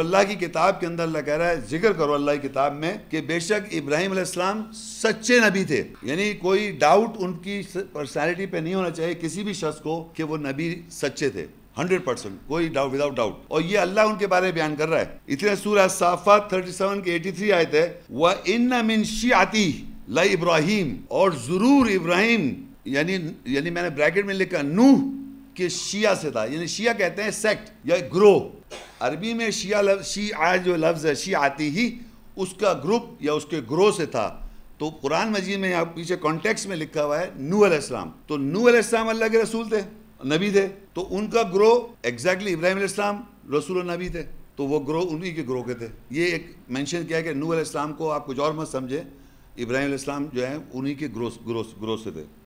अल्लाह की किताब के अंदर अल्लाह कह रहा है जिक्र करो अल्लाह की किताब में कि बेशक इब्राहिम अलैहिस्सलाम सच्चे नबी थे यानी कोई डाउट उनकी पर्सनैलिटी पे नहीं होना चाहिए किसी भी शख्स को कि वो नबी सच्चे थे हंड्रेड परसेंट कोई डाउट विदाउट डाउट और ये अल्लाह उनके बारे में बयान कर रहा है इतने सूरह साफा थर्टी सेवन के एटी थ्री आए थे वह इन मिन आती ल इब्राहिम और जरूर इब्राहिम यानी यानी मैंने ब्रैकेट में लिखा नूह के शिया से था यानी शिया कहते हैं सेक्ट या ग्रोह अरबी में शिया लफ शी आ जो लफ्ज़ है शी आती ही उसका ग्रुप या उसके ग्रोह से था तो कुरान मजीद में यहाँ पीछे कॉन्टेक्स्ट में लिखा हुआ है नू अलैहिस्सलाम तो नू अलैहिस्सलाम अल्लाह के रसूल थे नबी थे तो उनका ग्रोह एग्जैक्टली इब्राहिम अलैहिस्सलाम रसूल नबी थे तो वो ग्रोह उन्हीं के ग्रोह के थे ये एक मेंशन किया कि नू अलैहिस्सलाम को आप कुछ और मत समझें इब्राहिम अलैहिस्सलाम जो है उन्हीं के ग्रोह ग्रोह ग्रोह से थे